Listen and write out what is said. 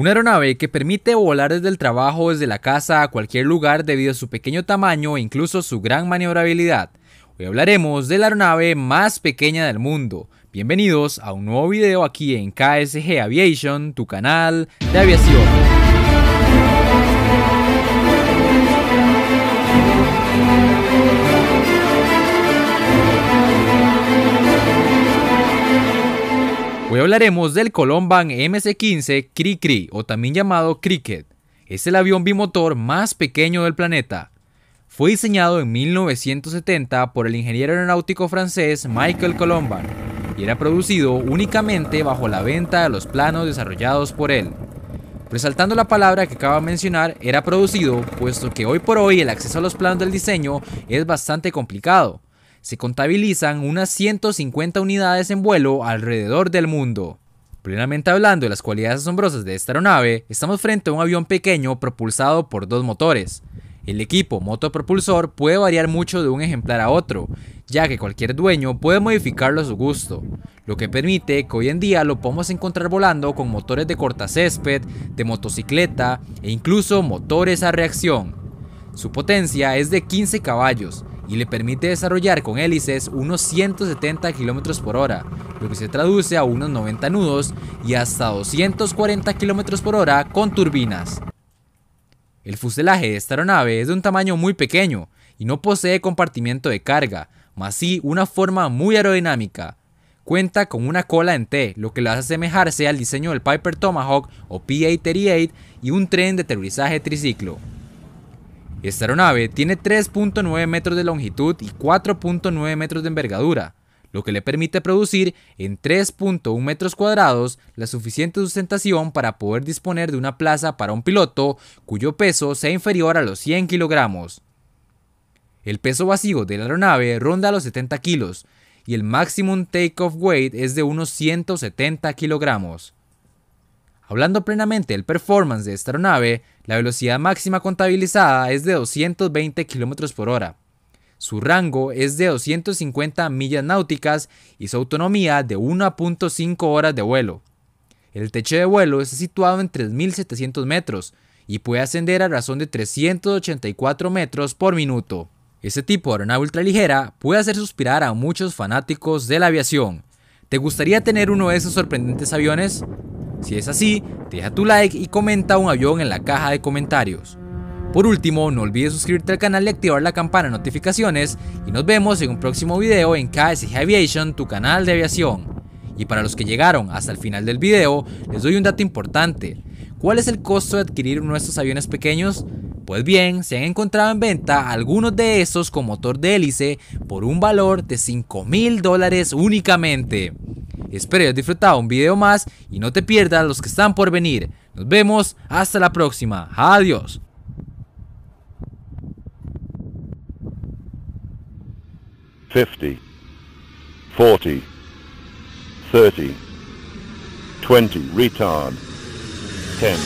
Una aeronave que permite volar desde el trabajo, desde la casa, a cualquier lugar debido a su pequeño tamaño e incluso su gran maniobrabilidad. Hoy hablaremos de la aeronave más pequeña del mundo. Bienvenidos a un nuevo video aquí en KSG Aviation, tu canal de aviación. hablaremos del Colomban MC-15 Cricri o también llamado Cricket. Es el avión bimotor más pequeño del planeta. Fue diseñado en 1970 por el ingeniero aeronáutico francés Michael Colomban y era producido únicamente bajo la venta de los planos desarrollados por él. Resaltando la palabra que acaba de mencionar, era producido, puesto que hoy por hoy el acceso a los planos del diseño es bastante complicado, se contabilizan unas 150 unidades en vuelo alrededor del mundo. Plenamente hablando de las cualidades asombrosas de esta aeronave, estamos frente a un avión pequeño propulsado por dos motores. El equipo motopropulsor puede variar mucho de un ejemplar a otro, ya que cualquier dueño puede modificarlo a su gusto, lo que permite que hoy en día lo podamos encontrar volando con motores de corta césped, de motocicleta e incluso motores a reacción. Su potencia es de 15 caballos, y le permite desarrollar con hélices unos 170 km por hora, lo que se traduce a unos 90 nudos y hasta 240 km por hora con turbinas. El fuselaje de esta aeronave es de un tamaño muy pequeño y no posee compartimiento de carga, mas sí una forma muy aerodinámica. Cuenta con una cola en T, lo que la hace asemejarse al diseño del Piper Tomahawk o PA-38 y un tren de aterrizaje triciclo. Esta aeronave tiene 3.9 metros de longitud y 4.9 metros de envergadura, lo que le permite producir en 3.1 metros cuadrados la suficiente sustentación para poder disponer de una plaza para un piloto cuyo peso sea inferior a los 100 kilogramos. El peso vacío de la aeronave ronda los 70 kilos y el maximum take-off weight es de unos 170 kilogramos. Hablando plenamente del performance de esta aeronave, la velocidad máxima contabilizada es de 220 km por hora. Su rango es de 250 millas náuticas y su autonomía de 1.5 horas de vuelo. El techo de vuelo está situado en 3.700 metros y puede ascender a razón de 384 metros por minuto. Este tipo de aeronave ultraligera puede hacer suspirar a muchos fanáticos de la aviación. ¿Te gustaría tener uno de esos sorprendentes aviones? Si es así, deja tu like y comenta un avión en la caja de comentarios. Por último, no olvides suscribirte al canal y activar la campana de notificaciones y nos vemos en un próximo video en KSG Aviation, tu canal de aviación. Y para los que llegaron hasta el final del video, les doy un dato importante. ¿Cuál es el costo de adquirir uno de estos aviones pequeños? Pues bien, se han encontrado en venta algunos de estos con motor de hélice por un valor de 5 mil dólares únicamente. Espero disfrutar un video más y no te pierdas los que están por venir. Nos vemos hasta la próxima. Adiós. 50. 40. 30. 20. Retard. 10.